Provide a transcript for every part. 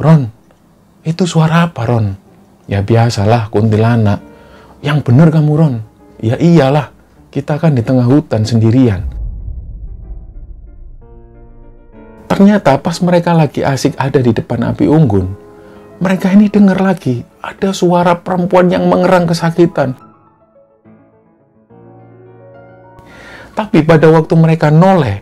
Ron, itu suara apa Ron? Ya biasalah kuntilanak. Yang benar kamu Ron. Ya iyalah, kita kan di tengah hutan sendirian. Ternyata pas mereka lagi asik ada di depan api unggun, mereka ini dengar lagi ada suara perempuan yang mengerang kesakitan. Tapi pada waktu mereka noleh,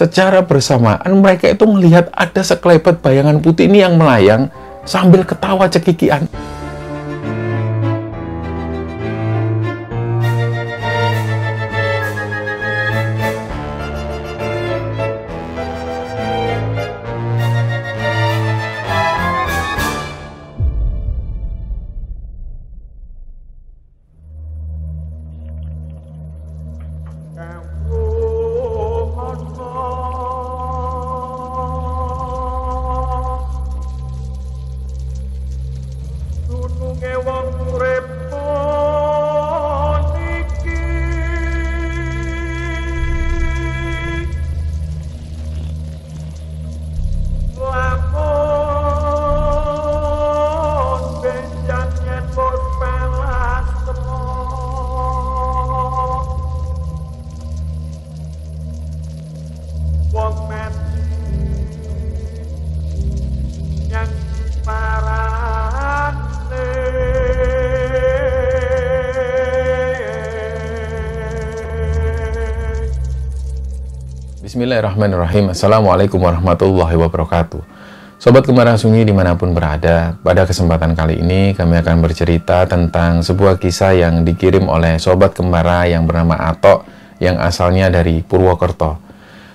secara bersamaan mereka itu melihat ada sekelebat bayangan putih ini yang melayang sambil ketawa cekikian. Bismillahirrahmanirrahim. Assalamualaikum warahmatullahi wabarakatuh. Sobat Kemara Sunyi dimanapun berada, pada kesempatan kali ini kami akan bercerita tentang sebuah kisah yang dikirim oleh Sobat Kemara yang bernama Atok yang asalnya dari Purwokerto.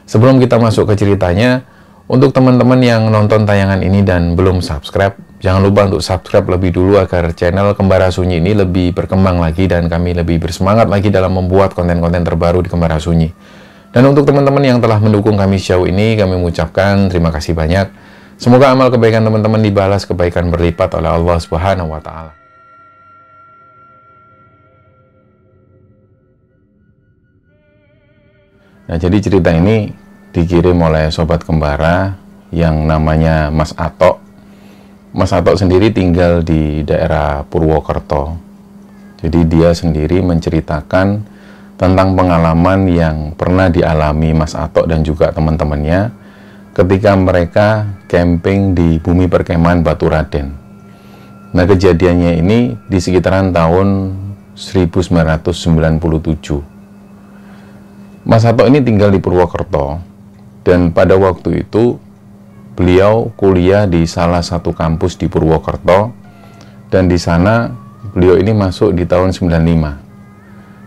Sebelum kita masuk ke ceritanya, untuk teman-teman yang nonton tayangan ini dan belum subscribe, jangan lupa untuk subscribe lebih dulu agar channel Kembara Sunyi ini lebih berkembang lagi dan kami lebih bersemangat lagi dalam membuat konten-konten terbaru di Kembara Sunyi. Dan untuk teman-teman yang telah mendukung kami sejauh ini, kami mengucapkan terima kasih banyak. Semoga amal kebaikan teman-teman dibalas kebaikan berlipat oleh Allah Subhanahu wa taala. Nah, jadi cerita ini dikirim oleh sobat kembara yang namanya Mas Atok. Mas Atok sendiri tinggal di daerah Purwokerto. Jadi dia sendiri menceritakan tentang pengalaman yang pernah dialami Mas Atok dan juga teman-temannya ketika mereka camping di bumi perkemahan Batu Raden. Nah kejadiannya ini di sekitaran tahun 1997. Mas Atok ini tinggal di Purwokerto dan pada waktu itu beliau kuliah di salah satu kampus di Purwokerto dan di sana beliau ini masuk di tahun 95.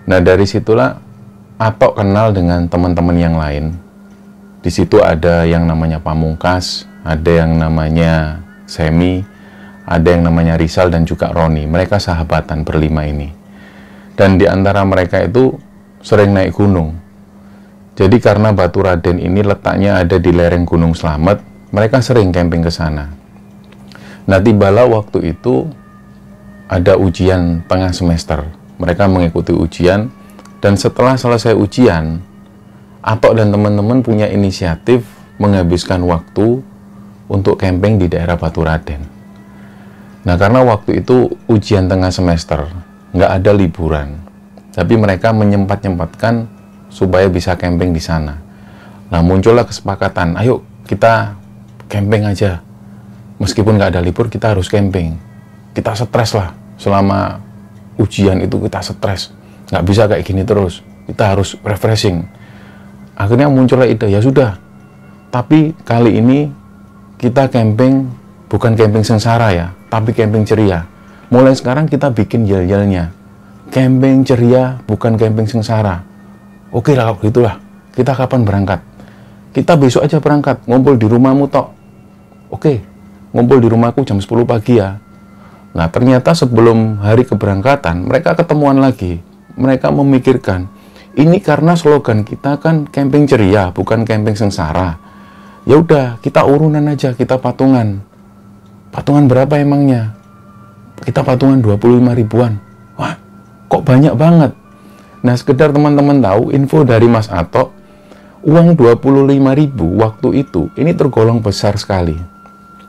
Nah dari situlah Atok kenal dengan teman-teman yang lain. Di situ ada yang namanya Pamungkas, ada yang namanya Semi, ada yang namanya Rizal dan juga Roni. Mereka sahabatan berlima ini. Dan di antara mereka itu sering naik gunung. Jadi karena Batu Raden ini letaknya ada di lereng Gunung Slamet, mereka sering camping ke sana. Nah, tibalah waktu itu ada ujian tengah semester mereka mengikuti ujian dan setelah selesai ujian Atok dan teman-teman punya inisiatif menghabiskan waktu untuk camping di daerah Batu Raden. Nah karena waktu itu ujian tengah semester, nggak ada liburan. Tapi mereka menyempat-nyempatkan supaya bisa camping di sana. Nah muncullah kesepakatan, ayo kita camping aja. Meskipun nggak ada libur, kita harus camping. Kita stres lah selama ujian itu kita stres nggak bisa kayak gini terus kita harus refreshing akhirnya muncullah ide ya sudah tapi kali ini kita camping bukan camping sengsara ya tapi camping ceria mulai sekarang kita bikin yel-yelnya camping ceria bukan camping sengsara oke lah kalau gitulah kita kapan berangkat kita besok aja berangkat ngumpul di rumahmu tok oke ngumpul di rumahku jam 10 pagi ya Nah, ternyata sebelum hari keberangkatan, mereka ketemuan lagi. Mereka memikirkan, ini karena slogan kita kan camping ceria, bukan camping sengsara. Ya udah, kita urunan aja, kita patungan. Patungan berapa emangnya? Kita patungan 25 ribuan. Wah, kok banyak banget. Nah, sekedar teman-teman tahu, info dari Mas Atok, uang 25 ribu waktu itu, ini tergolong besar sekali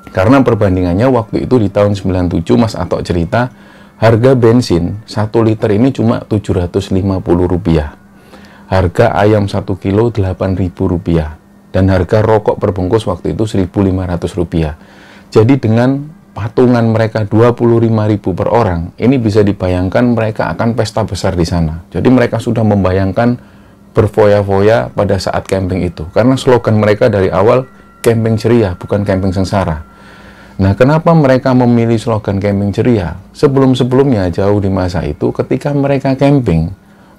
karena perbandingannya waktu itu di tahun 97 Mas Atok cerita harga bensin 1 liter ini cuma 750 rupiah. Harga ayam 1 kilo 8000 rupiah. Dan harga rokok perbungkus waktu itu 1500 rupiah. Jadi dengan patungan mereka 25.000 per orang, ini bisa dibayangkan mereka akan pesta besar di sana. Jadi mereka sudah membayangkan berfoya-foya pada saat camping itu. Karena slogan mereka dari awal, camping ceria bukan camping sengsara Nah, kenapa mereka memilih slogan camping ceria? Sebelum-sebelumnya jauh di masa itu ketika mereka camping,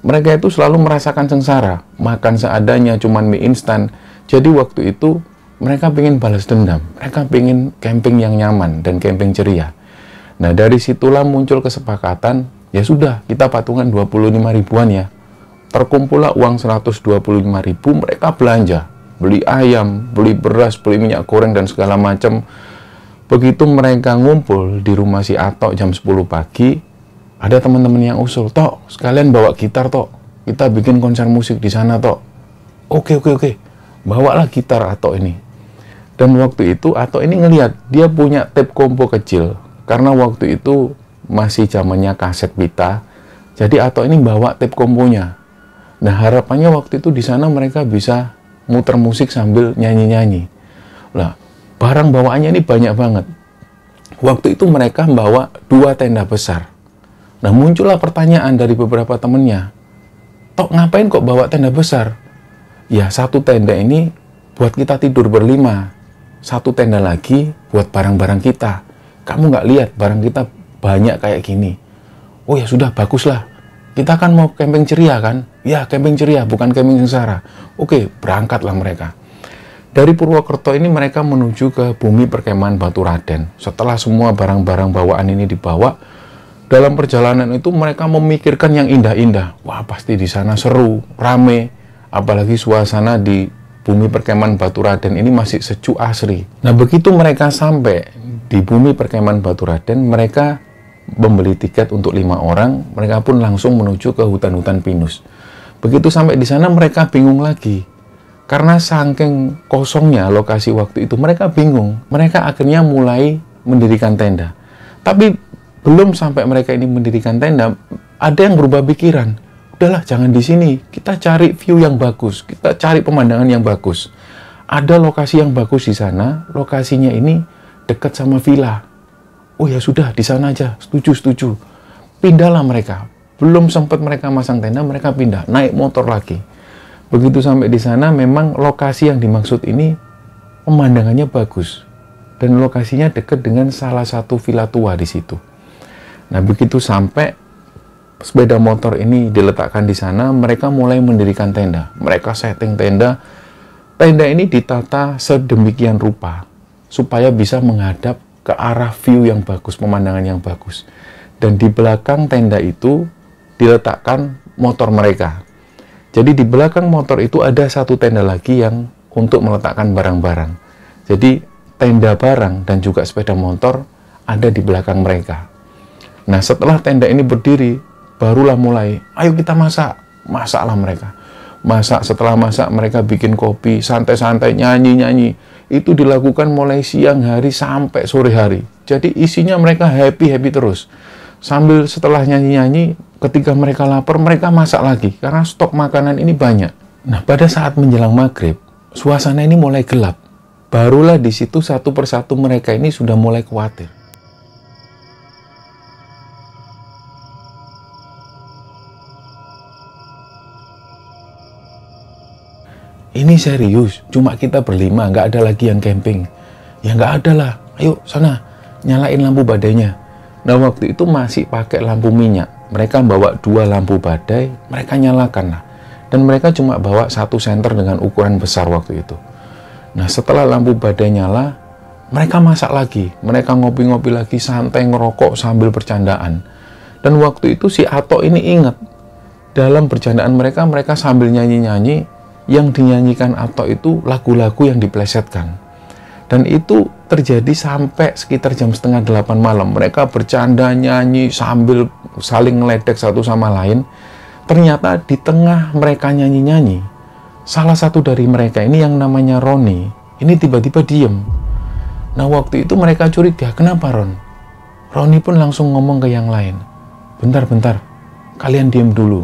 mereka itu selalu merasakan sengsara, makan seadanya cuman mie instan. Jadi waktu itu mereka ingin balas dendam, mereka ingin camping yang nyaman dan camping ceria. Nah, dari situlah muncul kesepakatan, ya sudah, kita patungan 25 ribuan ya. Terkumpullah uang 125 ribu, mereka belanja. Beli ayam, beli beras, beli minyak goreng, dan segala macam Begitu mereka ngumpul di rumah si Atok jam 10 pagi, ada teman-teman yang usul, "Tok, sekalian bawa gitar, Tok. Kita bikin konser musik di sana, Tok." Oke, oke, oke. Bawalah gitar Atok ini. Dan waktu itu Atok ini ngelihat dia punya tape kompo kecil karena waktu itu masih zamannya kaset pita. Jadi Atok ini bawa tape komponya. Nah, harapannya waktu itu di sana mereka bisa muter musik sambil nyanyi-nyanyi. Lah, barang bawaannya ini banyak banget. Waktu itu mereka membawa dua tenda besar. Nah muncullah pertanyaan dari beberapa temennya, tok ngapain kok bawa tenda besar? Ya satu tenda ini buat kita tidur berlima, satu tenda lagi buat barang-barang kita. Kamu nggak lihat barang kita banyak kayak gini. Oh ya sudah baguslah, kita kan mau camping ceria kan? Ya camping ceria bukan camping sengsara. Oke berangkatlah mereka dari Purwokerto ini mereka menuju ke bumi perkemahan Batu Raden. Setelah semua barang-barang bawaan ini dibawa, dalam perjalanan itu mereka memikirkan yang indah-indah. Wah, pasti di sana seru, rame, apalagi suasana di bumi perkemahan Batu Raden ini masih sejuk asri. Nah, begitu mereka sampai di bumi perkemahan Batu Raden, mereka membeli tiket untuk lima orang, mereka pun langsung menuju ke hutan-hutan pinus. Begitu sampai di sana mereka bingung lagi karena saking kosongnya lokasi waktu itu, mereka bingung. Mereka akhirnya mulai mendirikan tenda. Tapi belum sampai mereka ini mendirikan tenda, ada yang berubah pikiran. Udahlah, jangan di sini. Kita cari view yang bagus, kita cari pemandangan yang bagus. Ada lokasi yang bagus di sana, lokasinya ini dekat sama villa. Oh ya sudah, di sana aja. Setuju, setuju. Pindahlah mereka. Belum sempat mereka masang tenda, mereka pindah, naik motor lagi Begitu sampai di sana memang lokasi yang dimaksud ini pemandangannya bagus dan lokasinya dekat dengan salah satu villa tua di situ. Nah, begitu sampai sepeda motor ini diletakkan di sana, mereka mulai mendirikan tenda. Mereka setting tenda. Tenda ini ditata sedemikian rupa supaya bisa menghadap ke arah view yang bagus, pemandangan yang bagus. Dan di belakang tenda itu diletakkan motor mereka, jadi di belakang motor itu ada satu tenda lagi yang untuk meletakkan barang-barang. Jadi tenda barang dan juga sepeda motor ada di belakang mereka. Nah setelah tenda ini berdiri, barulah mulai, ayo kita masak. Masaklah mereka. Masak setelah masak mereka bikin kopi, santai-santai, nyanyi-nyanyi. Itu dilakukan mulai siang hari sampai sore hari. Jadi isinya mereka happy-happy terus. Sambil setelah nyanyi-nyanyi, ketika mereka lapar, mereka masak lagi karena stok makanan ini banyak. Nah, pada saat menjelang maghrib, suasana ini mulai gelap. Barulah di situ satu persatu mereka ini sudah mulai khawatir. Ini serius, cuma kita berlima, nggak ada lagi yang camping. Ya nggak ada lah, ayo sana, nyalain lampu badainya. Nah waktu itu masih pakai lampu minyak. Mereka bawa dua lampu badai, mereka nyalakan. lah Dan mereka cuma bawa satu senter dengan ukuran besar waktu itu. Nah setelah lampu badai nyala, mereka masak lagi. Mereka ngopi-ngopi lagi, santai ngerokok sambil bercandaan. Dan waktu itu si Ato ini ingat, dalam bercandaan mereka, mereka sambil nyanyi-nyanyi, yang dinyanyikan Ato itu lagu-lagu yang diplesetkan. Dan itu terjadi sampai sekitar jam setengah delapan malam. Mereka bercanda, nyanyi sambil saling ngeledek satu sama lain. Ternyata di tengah mereka nyanyi-nyanyi, salah satu dari mereka ini yang namanya Roni, ini tiba-tiba diem. Nah waktu itu mereka curiga, kenapa Ron? Roni pun langsung ngomong ke yang lain, bentar-bentar, kalian diem dulu.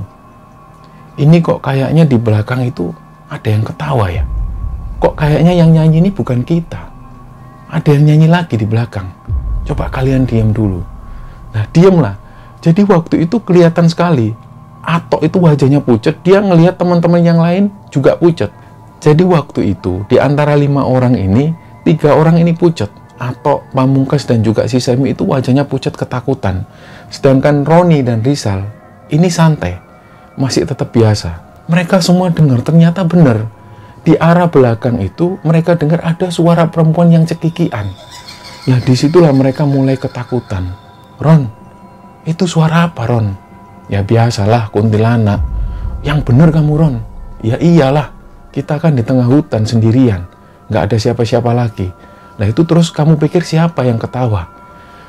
Ini kok kayaknya di belakang itu ada yang ketawa ya? Kok kayaknya yang nyanyi ini bukan kita? ada yang nyanyi lagi di belakang. Coba kalian diam dulu. Nah, diamlah. Jadi waktu itu kelihatan sekali, Atok itu wajahnya pucat, dia ngelihat teman-teman yang lain juga pucat. Jadi waktu itu, di antara lima orang ini, tiga orang ini pucat. Atok, Pamungkas, dan juga si Semi itu wajahnya pucat ketakutan. Sedangkan Roni dan Rizal, ini santai, masih tetap biasa. Mereka semua dengar, ternyata benar di arah belakang itu mereka dengar ada suara perempuan yang cekikian. Nah disitulah mereka mulai ketakutan. Ron, itu suara apa Ron? Ya biasalah kuntilanak. Yang bener kamu Ron. Ya iyalah, kita kan di tengah hutan sendirian. Nggak ada siapa-siapa lagi. Nah itu terus kamu pikir siapa yang ketawa?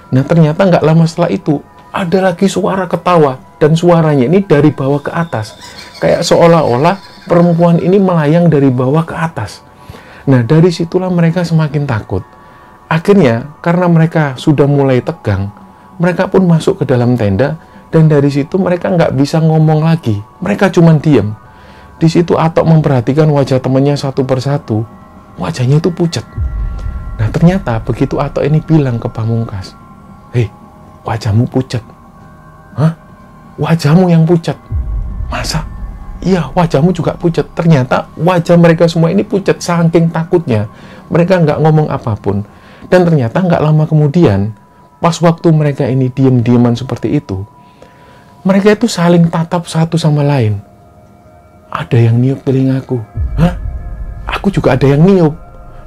Nah ternyata nggak lama setelah itu ada lagi suara ketawa dan suaranya ini dari bawah ke atas. Kayak seolah-olah perempuan ini melayang dari bawah ke atas. Nah, dari situlah mereka semakin takut. Akhirnya, karena mereka sudah mulai tegang, mereka pun masuk ke dalam tenda, dan dari situ mereka nggak bisa ngomong lagi. Mereka cuma diam. Di situ Atok memperhatikan wajah temannya satu persatu. Wajahnya itu pucat. Nah, ternyata begitu Atok ini bilang ke pamungkas, Hei, wajahmu pucat. Hah? Wajahmu yang pucat. Masa? iya wajahmu juga pucat. Ternyata wajah mereka semua ini pucat saking takutnya. Mereka nggak ngomong apapun. Dan ternyata nggak lama kemudian, pas waktu mereka ini diem-dieman seperti itu, mereka itu saling tatap satu sama lain. Ada yang niup telingaku. Hah? Aku juga ada yang niup.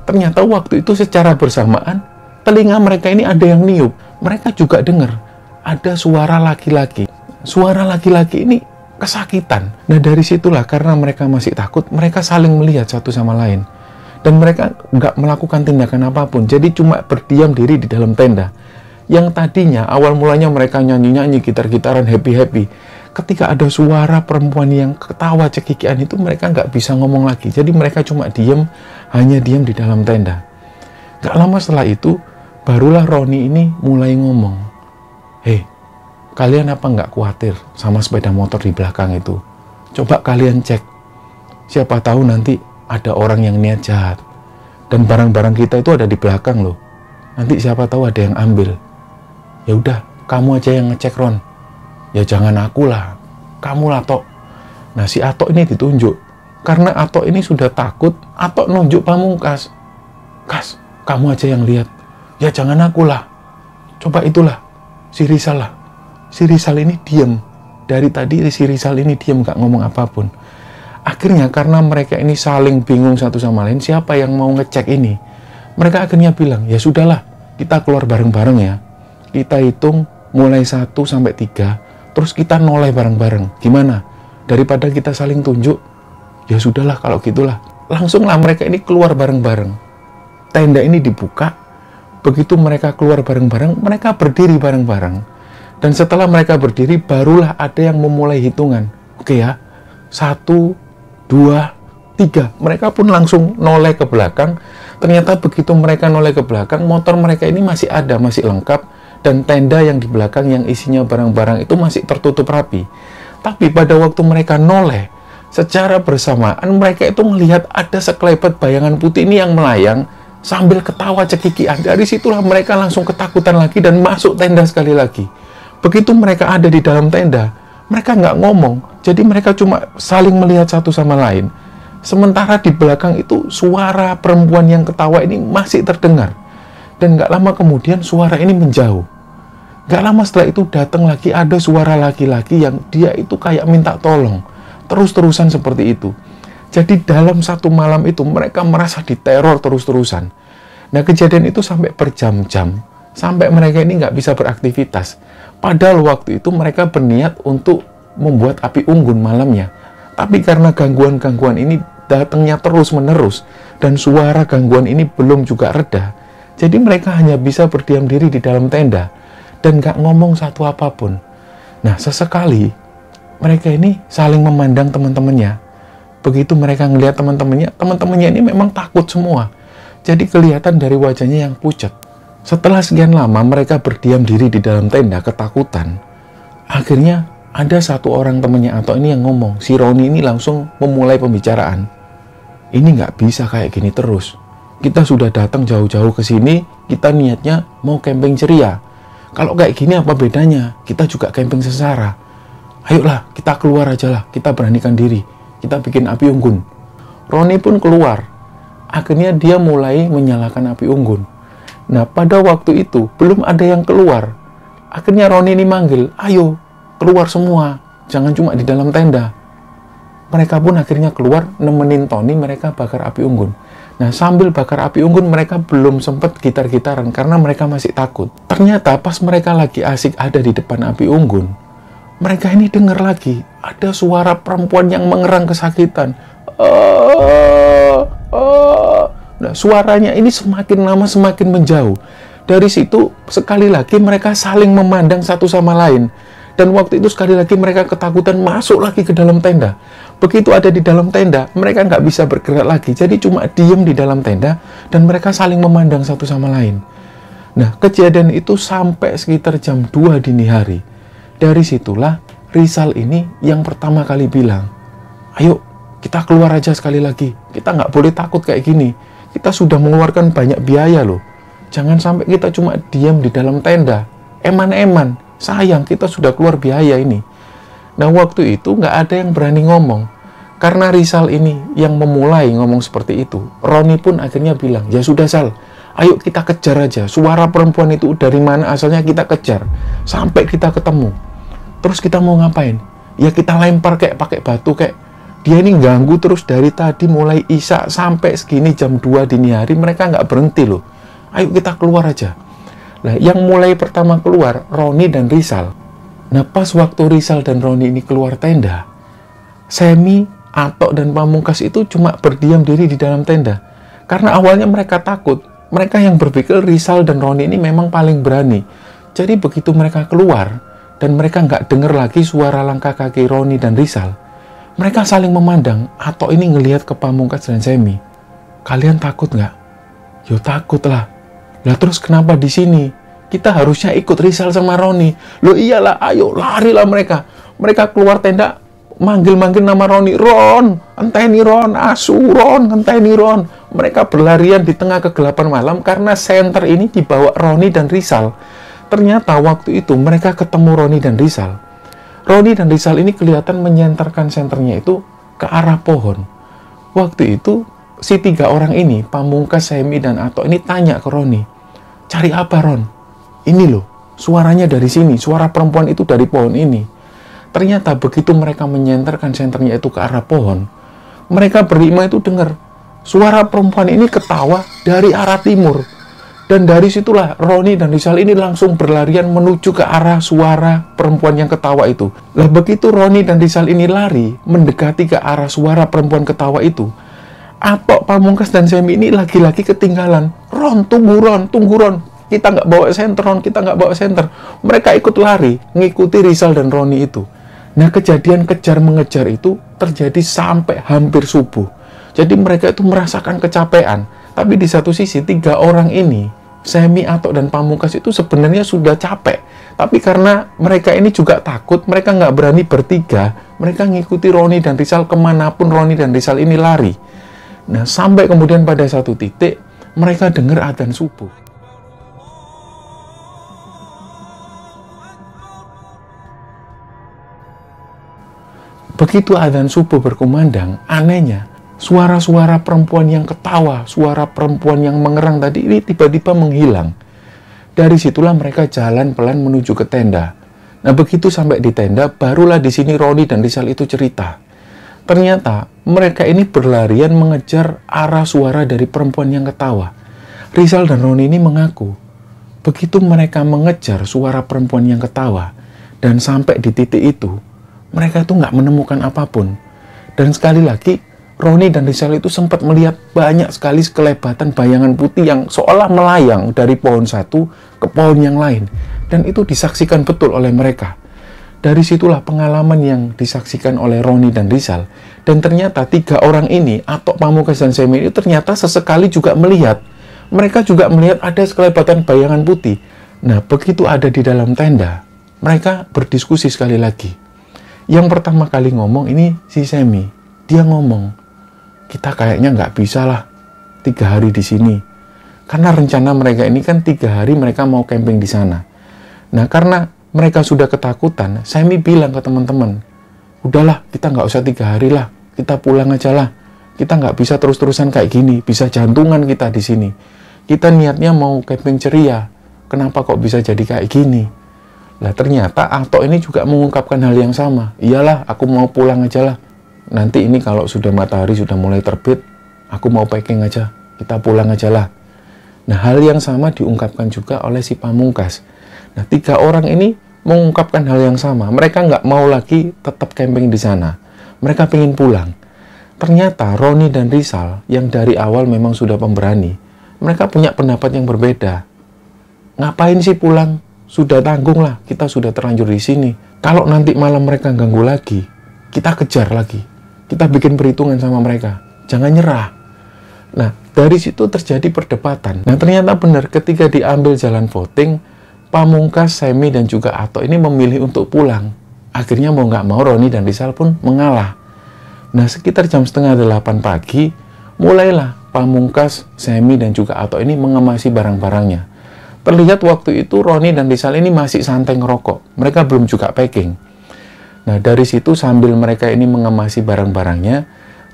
Ternyata waktu itu secara bersamaan, telinga mereka ini ada yang niup. Mereka juga dengar ada suara laki-laki. Suara laki-laki ini kesakitan. Nah dari situlah karena mereka masih takut, mereka saling melihat satu sama lain. Dan mereka nggak melakukan tindakan apapun, jadi cuma berdiam diri di dalam tenda. Yang tadinya awal mulanya mereka nyanyi-nyanyi, gitar-gitaran, happy-happy. Ketika ada suara perempuan yang ketawa cekikian itu mereka nggak bisa ngomong lagi. Jadi mereka cuma diem, hanya diem di dalam tenda. Gak lama setelah itu, barulah Roni ini mulai ngomong. Hei, Kalian apa nggak khawatir sama sepeda motor di belakang itu? Coba kalian cek. Siapa tahu nanti ada orang yang niat jahat. Dan barang-barang kita itu ada di belakang loh. Nanti siapa tahu ada yang ambil. Ya udah, kamu aja yang ngecek Ron. Ya jangan aku lah. Kamu lah Tok. Nah si Atok ini ditunjuk. Karena Atok ini sudah takut, Atok nunjuk pamungkas. Kas, kamu aja yang lihat. Ya jangan aku lah. Coba itulah, si Risa lah si Rizal ini diem. Dari tadi si Rizal ini diem, gak ngomong apapun. Akhirnya karena mereka ini saling bingung satu sama lain, siapa yang mau ngecek ini? Mereka akhirnya bilang, ya sudahlah, kita keluar bareng-bareng ya. Kita hitung mulai 1 sampai 3, terus kita noleh bareng-bareng. Gimana? Daripada kita saling tunjuk, ya sudahlah kalau gitulah. Langsunglah mereka ini keluar bareng-bareng. Tenda ini dibuka, begitu mereka keluar bareng-bareng, mereka berdiri bareng-bareng dan setelah mereka berdiri, barulah ada yang memulai hitungan. Oke ya, satu, dua, tiga. Mereka pun langsung noleh ke belakang. Ternyata begitu mereka noleh ke belakang, motor mereka ini masih ada, masih lengkap. Dan tenda yang di belakang yang isinya barang-barang itu masih tertutup rapi. Tapi pada waktu mereka noleh, secara bersamaan mereka itu melihat ada sekelebat bayangan putih ini yang melayang sambil ketawa cekikian. Dari situlah mereka langsung ketakutan lagi dan masuk tenda sekali lagi. Begitu mereka ada di dalam tenda, mereka nggak ngomong. Jadi mereka cuma saling melihat satu sama lain. Sementara di belakang itu suara perempuan yang ketawa ini masih terdengar. Dan nggak lama kemudian suara ini menjauh. Nggak lama setelah itu datang lagi ada suara laki-laki yang dia itu kayak minta tolong. Terus-terusan seperti itu. Jadi dalam satu malam itu mereka merasa diteror terus-terusan. Nah kejadian itu sampai berjam-jam. Sampai mereka ini nggak bisa beraktivitas Padahal waktu itu mereka berniat untuk membuat api unggun malamnya. Tapi karena gangguan-gangguan ini datangnya terus-menerus dan suara gangguan ini belum juga reda, jadi mereka hanya bisa berdiam diri di dalam tenda dan gak ngomong satu apapun. Nah, sesekali mereka ini saling memandang teman-temannya. Begitu mereka ngelihat teman-temannya, teman-temannya ini memang takut semua. Jadi kelihatan dari wajahnya yang pucat. Setelah sekian lama mereka berdiam diri di dalam tenda ketakutan, akhirnya ada satu orang temannya atau ini yang ngomong, si Roni ini langsung memulai pembicaraan. Ini nggak bisa kayak gini terus. Kita sudah datang jauh-jauh ke sini, kita niatnya mau camping ceria. Kalau kayak gini apa bedanya? Kita juga camping sesara. Ayolah, kita keluar aja lah. Kita beranikan diri. Kita bikin api unggun. Roni pun keluar. Akhirnya dia mulai menyalakan api unggun Nah, pada waktu itu belum ada yang keluar. Akhirnya Roni ini manggil, ayo keluar semua, jangan cuma di dalam tenda. Mereka pun akhirnya keluar nemenin Tony mereka bakar api unggun. Nah, sambil bakar api unggun mereka belum sempat gitar-gitaran karena mereka masih takut. Ternyata pas mereka lagi asik ada di depan api unggun, mereka ini dengar lagi ada suara perempuan yang mengerang kesakitan. Eh, Nah, suaranya ini semakin lama semakin menjauh. Dari situ, sekali lagi mereka saling memandang satu sama lain. Dan waktu itu sekali lagi mereka ketakutan masuk lagi ke dalam tenda. Begitu ada di dalam tenda, mereka nggak bisa bergerak lagi. Jadi cuma diem di dalam tenda dan mereka saling memandang satu sama lain. Nah, kejadian itu sampai sekitar jam 2 dini hari. Dari situlah Rizal ini yang pertama kali bilang, ayo kita keluar aja sekali lagi. Kita nggak boleh takut kayak gini kita sudah mengeluarkan banyak biaya loh. Jangan sampai kita cuma diam di dalam tenda. Eman-eman, sayang kita sudah keluar biaya ini. Nah waktu itu nggak ada yang berani ngomong. Karena Rizal ini yang memulai ngomong seperti itu. Roni pun akhirnya bilang, ya sudah Sal, ayo kita kejar aja. Suara perempuan itu dari mana asalnya kita kejar. Sampai kita ketemu. Terus kita mau ngapain? Ya kita lempar kayak pakai batu kayak dia ini ganggu terus dari tadi mulai isak sampai segini jam 2 dini hari mereka nggak berhenti loh ayo kita keluar aja Nah, yang mulai pertama keluar Roni dan Rizal. Nah, pas waktu Rizal dan Roni ini keluar tenda, Semi, Atok dan Pamungkas itu cuma berdiam diri di dalam tenda. Karena awalnya mereka takut. Mereka yang berpikir Rizal dan Roni ini memang paling berani. Jadi begitu mereka keluar dan mereka nggak dengar lagi suara langkah kaki Roni dan Rizal, mereka saling memandang, atau ini ngelihat ke Pamungkas dan Semi. Kalian takut nggak? Yo takut lah. Lah terus kenapa di sini? Kita harusnya ikut Rizal sama Roni. Lo iyalah, ayo lari lah mereka. Mereka keluar tenda, manggil-manggil nama Roni. Ron, enteni Ron, asu Ron, enteni Ron. Mereka berlarian di tengah kegelapan malam karena senter ini dibawa Roni dan Rizal. Ternyata waktu itu mereka ketemu Roni dan Rizal Roni dan Rizal ini kelihatan menyenterkan senternya itu ke arah pohon. Waktu itu, si tiga orang ini, Pamungkas, Semi, dan Ato ini tanya ke Roni, cari apa Ron? Ini loh, suaranya dari sini, suara perempuan itu dari pohon ini. Ternyata begitu mereka menyenterkan senternya itu ke arah pohon, mereka berlima itu dengar suara perempuan ini ketawa dari arah timur dan dari situlah Roni dan Rizal ini langsung berlarian menuju ke arah suara perempuan yang ketawa itu. Lah begitu Roni dan Rizal ini lari mendekati ke arah suara perempuan ketawa itu, Atok, Pamungkas, dan Semi ini lagi-lagi ketinggalan. Ron, tunggu Ron, tunggu Ron. Kita nggak bawa senter, Ron, kita nggak bawa senter. Mereka ikut lari, mengikuti Rizal dan Roni itu. Nah kejadian kejar-mengejar itu terjadi sampai hampir subuh. Jadi mereka itu merasakan kecapean. Tapi di satu sisi, tiga orang ini Semi Atok dan Pamungkas itu sebenarnya sudah capek. Tapi karena mereka ini juga takut, mereka nggak berani bertiga, mereka ngikuti Roni dan Rizal kemanapun Roni dan Rizal ini lari. Nah, sampai kemudian pada satu titik, mereka dengar adzan subuh. Begitu adzan subuh berkumandang, anehnya suara-suara perempuan yang ketawa, suara perempuan yang mengerang tadi ini tiba-tiba menghilang. Dari situlah mereka jalan pelan menuju ke tenda. Nah begitu sampai di tenda, barulah di sini Roni dan Rizal itu cerita. Ternyata mereka ini berlarian mengejar arah suara dari perempuan yang ketawa. Rizal dan Roni ini mengaku, begitu mereka mengejar suara perempuan yang ketawa, dan sampai di titik itu, mereka itu nggak menemukan apapun. Dan sekali lagi, Roni dan Rizal itu sempat melihat banyak sekali sekelebatan bayangan putih yang seolah melayang dari pohon satu ke pohon yang lain. Dan itu disaksikan betul oleh mereka. Dari situlah pengalaman yang disaksikan oleh Roni dan Rizal. Dan ternyata tiga orang ini, atau Pamukas dan Semi itu ternyata sesekali juga melihat. Mereka juga melihat ada sekelebatan bayangan putih. Nah, begitu ada di dalam tenda, mereka berdiskusi sekali lagi. Yang pertama kali ngomong ini si Semi. Dia ngomong, kita kayaknya nggak bisa lah tiga hari di sini. Karena rencana mereka ini kan tiga hari mereka mau camping di sana. Nah karena mereka sudah ketakutan, mi bilang ke teman-teman, udahlah kita nggak usah tiga hari lah, kita pulang aja lah. Kita nggak bisa terus-terusan kayak gini, bisa jantungan kita di sini. Kita niatnya mau camping ceria, kenapa kok bisa jadi kayak gini? Nah ternyata Ato ini juga mengungkapkan hal yang sama. Iyalah, aku mau pulang aja lah nanti ini kalau sudah matahari sudah mulai terbit, aku mau packing aja, kita pulang aja lah. Nah, hal yang sama diungkapkan juga oleh si pamungkas. Nah, tiga orang ini mengungkapkan hal yang sama. Mereka nggak mau lagi tetap camping di sana. Mereka pengen pulang. Ternyata Roni dan Rizal yang dari awal memang sudah pemberani, mereka punya pendapat yang berbeda. Ngapain sih pulang? Sudah tanggung lah, kita sudah terlanjur di sini. Kalau nanti malam mereka ganggu lagi, kita kejar lagi. Kita bikin perhitungan sama mereka. Jangan nyerah. Nah, dari situ terjadi perdebatan. Nah, ternyata benar ketika diambil jalan voting, Pamungkas, Semi, dan juga Ato ini memilih untuk pulang. Akhirnya mau nggak mau Roni dan Rizal pun mengalah. Nah, sekitar jam setengah delapan pagi, mulailah Pamungkas, Semi, dan juga Ato ini mengemasi barang-barangnya. Terlihat waktu itu Roni dan Rizal ini masih santai ngerokok. Mereka belum juga packing. Nah, dari situ sambil mereka ini mengemasi barang-barangnya,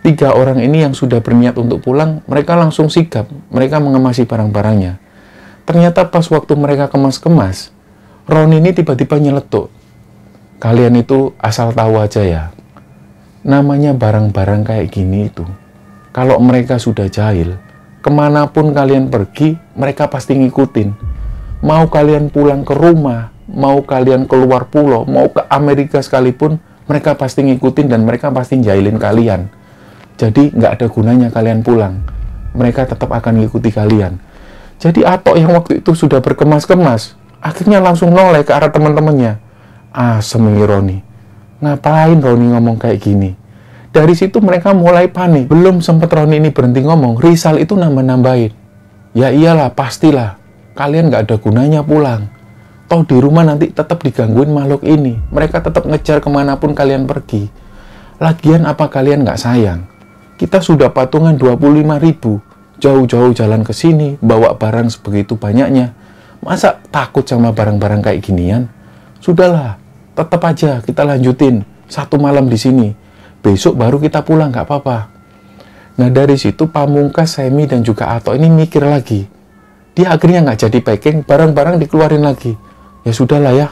tiga orang ini yang sudah berniat untuk pulang, mereka langsung sikap mereka mengemasi barang-barangnya. Ternyata pas waktu mereka kemas-kemas, Ron ini tiba-tiba nyeletuk. Kalian itu asal tahu aja ya, namanya barang-barang kayak gini itu. Kalau mereka sudah jahil, kemanapun kalian pergi, mereka pasti ngikutin. Mau kalian pulang ke rumah, mau kalian keluar pulau, mau ke Amerika sekalipun, mereka pasti ngikutin dan mereka pasti jahilin kalian. Jadi nggak ada gunanya kalian pulang. Mereka tetap akan ngikuti kalian. Jadi Atok yang waktu itu sudah berkemas-kemas, akhirnya langsung noleh ke arah teman-temannya. Ah, semengi Roni. Ngapain Roni ngomong kayak gini? Dari situ mereka mulai panik. Belum sempat Roni ini berhenti ngomong, Rizal itu nambah-nambahin. Ya iyalah, pastilah. Kalian nggak ada gunanya pulang toh di rumah nanti tetap digangguin makhluk ini mereka tetap ngejar kemanapun kalian pergi lagian apa kalian nggak sayang kita sudah patungan 25 ribu jauh-jauh jalan ke sini bawa barang sebegitu banyaknya masa takut sama barang-barang kayak ginian sudahlah tetap aja kita lanjutin satu malam di sini besok baru kita pulang nggak apa-apa nah dari situ pamungkas semi dan juga ato ini mikir lagi dia akhirnya nggak jadi packing barang-barang dikeluarin lagi ya sudahlah ya,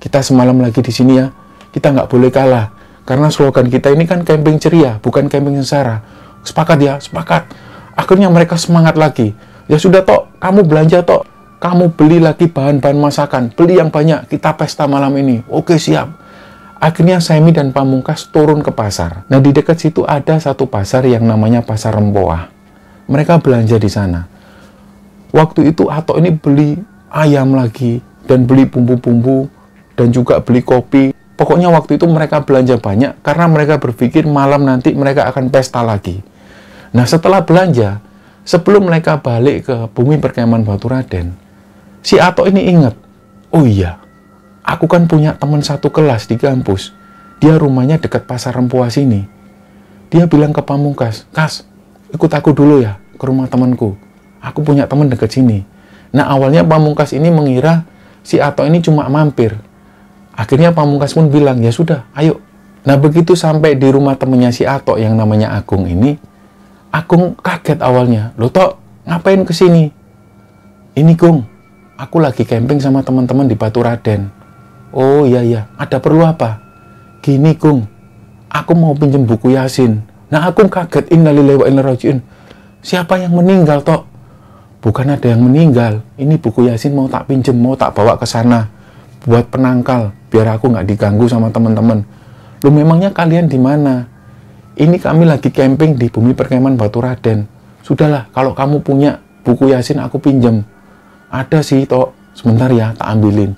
kita semalam lagi di sini ya, kita nggak boleh kalah. Karena slogan kita ini kan camping ceria, bukan camping sengsara. Sepakat ya, sepakat. Akhirnya mereka semangat lagi. Ya sudah tok, kamu belanja tok. Kamu beli lagi bahan-bahan masakan, beli yang banyak, kita pesta malam ini. Oke siap. Akhirnya Semi dan Pamungkas turun ke pasar. Nah di dekat situ ada satu pasar yang namanya Pasar Rempoah. Mereka belanja di sana. Waktu itu Atok ini beli ayam lagi, dan beli bumbu-bumbu dan juga beli kopi. Pokoknya waktu itu mereka belanja banyak karena mereka berpikir malam nanti mereka akan pesta lagi. Nah setelah belanja, sebelum mereka balik ke bumi perkemahan Batu Raden, si Ato ini ingat, oh iya, aku kan punya teman satu kelas di kampus. Dia rumahnya dekat pasar Rempuas ini. Dia bilang ke pamungkas, Kas, ikut aku dulu ya ke rumah temanku. Aku punya teman dekat sini. Nah awalnya pamungkas ini mengira si Ato ini cuma mampir. Akhirnya Pamungkas pun bilang, ya sudah, ayo. Nah begitu sampai di rumah temennya si Ato yang namanya Agung ini, Agung kaget awalnya. Lo Tok, ngapain kesini? Ini Gung, aku lagi camping sama teman-teman di Batu Raden. Oh iya iya, ada perlu apa? Gini Gung, aku mau pinjem buku Yasin. Nah Agung kaget, innalillahi wa inna rajiun. Siapa yang meninggal Tok? bukan ada yang meninggal. Ini buku Yasin mau tak pinjem, mau tak bawa ke sana buat penangkal biar aku nggak diganggu sama teman-teman. Lu memangnya kalian di mana? Ini kami lagi camping di bumi perkemahan Batu Raden. Sudahlah, kalau kamu punya buku Yasin aku pinjem. Ada sih, Tok. Sebentar ya, tak ambilin.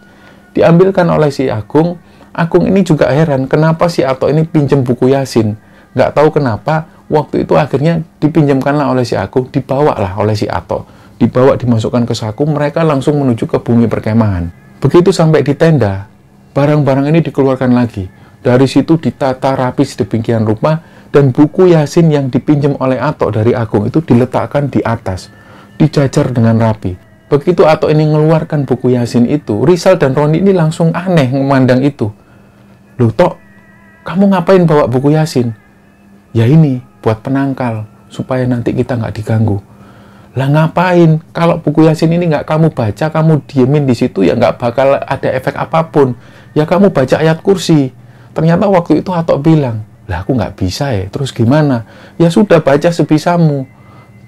Diambilkan oleh si Agung. Agung ini juga heran kenapa si Ato ini pinjem buku Yasin. Nggak tahu kenapa, waktu itu akhirnya dipinjamkanlah oleh si Agung, dibawalah oleh si Ato dibawa dimasukkan ke saku, mereka langsung menuju ke bumi perkemahan. Begitu sampai di tenda, barang-barang ini dikeluarkan lagi. Dari situ ditata rapi sedemikian rupa, dan buku Yasin yang dipinjam oleh Atok dari Agung itu diletakkan di atas, dijajar dengan rapi. Begitu Atok ini mengeluarkan buku Yasin itu, Rizal dan Roni ini langsung aneh memandang itu. Loh, Tok, kamu ngapain bawa buku Yasin? Ya ini, buat penangkal, supaya nanti kita nggak diganggu. Lah ngapain? Kalau buku Yasin ini nggak kamu baca, kamu diemin di situ ya nggak bakal ada efek apapun. Ya kamu baca ayat kursi. Ternyata waktu itu Atok bilang, lah aku nggak bisa ya, terus gimana? Ya sudah baca sebisamu.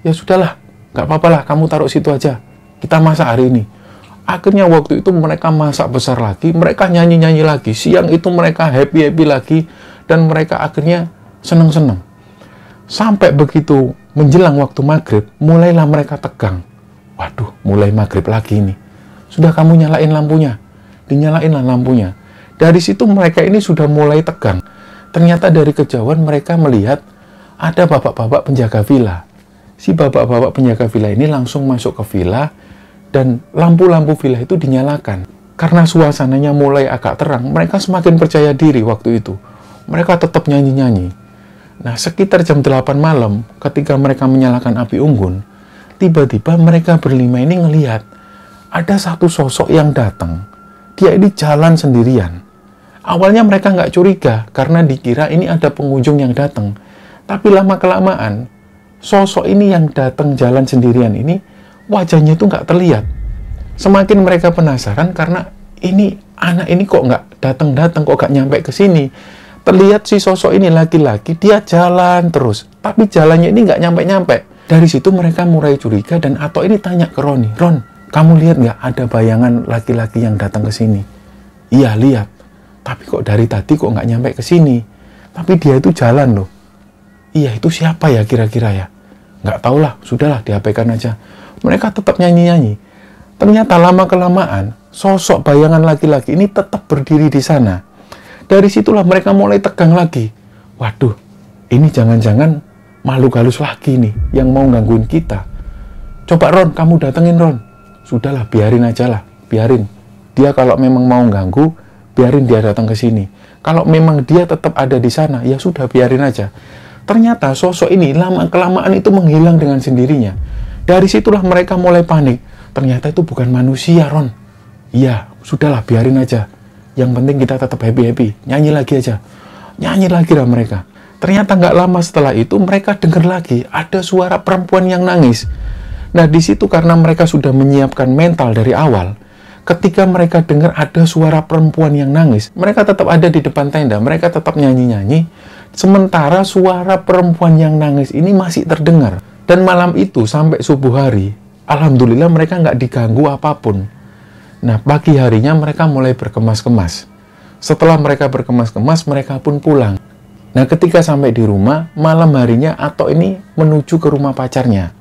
Ya sudahlah, nggak apa-apa lah, kamu taruh situ aja. Kita masak hari ini. Akhirnya waktu itu mereka masak besar lagi, mereka nyanyi-nyanyi lagi. Siang itu mereka happy-happy lagi, dan mereka akhirnya seneng-seneng. Sampai begitu menjelang waktu maghrib, mulailah mereka tegang. Waduh, mulai maghrib lagi ini. Sudah kamu nyalain lampunya. Dinyalainlah lampunya. Dari situ mereka ini sudah mulai tegang. Ternyata dari kejauhan mereka melihat ada bapak-bapak penjaga villa. Si bapak-bapak penjaga villa ini langsung masuk ke villa dan lampu-lampu villa itu dinyalakan. Karena suasananya mulai agak terang, mereka semakin percaya diri waktu itu. Mereka tetap nyanyi-nyanyi Nah, sekitar jam 8 malam, ketika mereka menyalakan api unggun, tiba-tiba mereka berlima ini ngelihat ada satu sosok yang datang. Dia ini jalan sendirian. Awalnya mereka nggak curiga karena dikira ini ada pengunjung yang datang. Tapi lama-kelamaan, sosok ini yang datang jalan sendirian ini, wajahnya itu nggak terlihat. Semakin mereka penasaran karena ini anak ini kok nggak datang-datang, kok nggak nyampe ke sini terlihat si sosok ini laki-laki dia jalan terus tapi jalannya ini nggak nyampe-nyampe dari situ mereka mulai curiga dan Ato ini tanya ke Roni Ron kamu lihat nggak ada bayangan laki-laki yang datang ke sini iya lihat tapi kok dari tadi kok nggak nyampe ke sini tapi dia itu jalan loh iya itu siapa ya kira-kira ya nggak lah sudahlah diabaikan aja mereka tetap nyanyi-nyanyi ternyata lama kelamaan sosok bayangan laki-laki ini tetap berdiri di sana dari situlah mereka mulai tegang lagi. Waduh, ini jangan-jangan malu halus lagi nih yang mau gangguin kita. Coba Ron, kamu datengin Ron. Sudahlah, biarin aja lah, biarin. Dia kalau memang mau ganggu, biarin dia datang ke sini. Kalau memang dia tetap ada di sana, ya sudah biarin aja. Ternyata sosok ini lama kelamaan itu menghilang dengan sendirinya. Dari situlah mereka mulai panik. Ternyata itu bukan manusia, Ron. Iya, sudahlah biarin aja. Yang penting kita tetap happy-happy. Nyanyi lagi aja. Nyanyi lagi lah mereka. Ternyata nggak lama setelah itu mereka dengar lagi ada suara perempuan yang nangis. Nah di situ karena mereka sudah menyiapkan mental dari awal, ketika mereka dengar ada suara perempuan yang nangis, mereka tetap ada di depan tenda, mereka tetap nyanyi-nyanyi. Sementara suara perempuan yang nangis ini masih terdengar. Dan malam itu sampai subuh hari, Alhamdulillah mereka nggak diganggu apapun. Nah, pagi harinya mereka mulai berkemas-kemas. Setelah mereka berkemas-kemas, mereka pun pulang. Nah, ketika sampai di rumah, malam harinya atau ini menuju ke rumah pacarnya.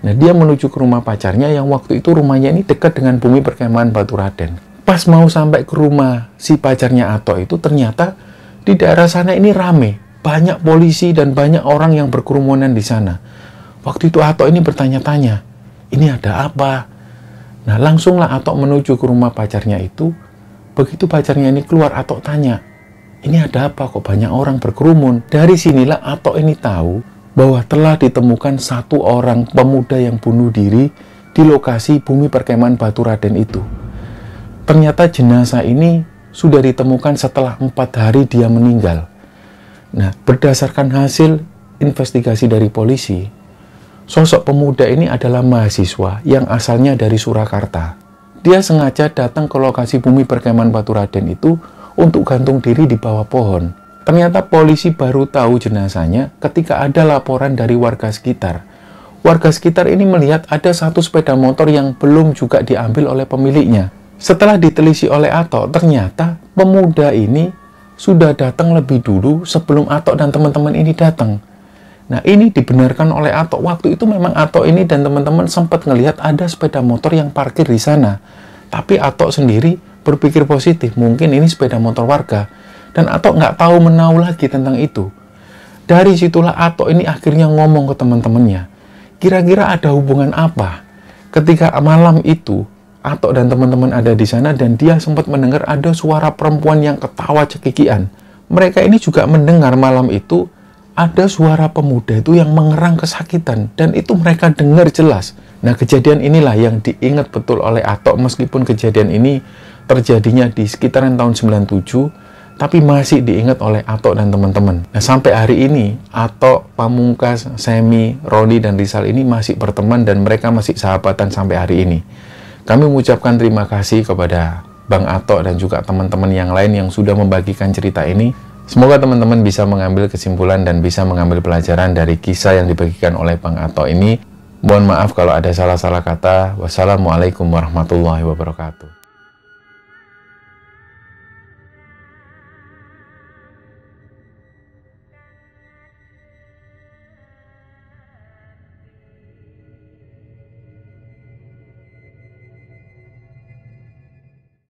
Nah, dia menuju ke rumah pacarnya yang waktu itu rumahnya ini dekat dengan bumi perkemahan Batu Raden. Pas mau sampai ke rumah si pacarnya Ato itu ternyata di daerah sana ini rame. Banyak polisi dan banyak orang yang berkerumunan di sana. Waktu itu Ato ini bertanya-tanya, ini ada apa? Nah, langsunglah Atok menuju ke rumah pacarnya itu. Begitu pacarnya ini keluar, Atok tanya, ini ada apa kok banyak orang berkerumun? Dari sinilah Atok ini tahu bahwa telah ditemukan satu orang pemuda yang bunuh diri di lokasi bumi perkemahan Batu Raden itu. Ternyata jenazah ini sudah ditemukan setelah empat hari dia meninggal. Nah, berdasarkan hasil investigasi dari polisi, Sosok pemuda ini adalah mahasiswa yang asalnya dari Surakarta. Dia sengaja datang ke lokasi bumi perkemahan Batu Raden itu untuk gantung diri di bawah pohon. Ternyata polisi baru tahu jenazahnya ketika ada laporan dari warga sekitar. Warga sekitar ini melihat ada satu sepeda motor yang belum juga diambil oleh pemiliknya. Setelah ditelisi oleh Atok, ternyata pemuda ini sudah datang lebih dulu sebelum Atok dan teman-teman ini datang. Nah, ini dibenarkan oleh Atok. Waktu itu memang Atok ini dan teman-teman sempat ngelihat ada sepeda motor yang parkir di sana. Tapi Atok sendiri berpikir positif, mungkin ini sepeda motor warga. Dan Atok nggak tahu menau lagi tentang itu. Dari situlah Atok ini akhirnya ngomong ke teman-temannya. Kira-kira ada hubungan apa? Ketika malam itu, Atok dan teman-teman ada di sana dan dia sempat mendengar ada suara perempuan yang ketawa cekikian. Mereka ini juga mendengar malam itu ada suara pemuda itu yang mengerang kesakitan dan itu mereka dengar jelas. Nah, kejadian inilah yang diingat betul oleh Atok meskipun kejadian ini terjadinya di sekitaran tahun 97 tapi masih diingat oleh Atok dan teman-teman. Nah, sampai hari ini Atok, Pamungkas, Semi, Roni dan Rizal ini masih berteman dan mereka masih sahabatan sampai hari ini. Kami mengucapkan terima kasih kepada Bang Atok dan juga teman-teman yang lain yang sudah membagikan cerita ini Semoga teman-teman bisa mengambil kesimpulan dan bisa mengambil pelajaran dari kisah yang dibagikan oleh Bang Ato ini. Mohon maaf kalau ada salah-salah kata. Wassalamualaikum warahmatullahi wabarakatuh.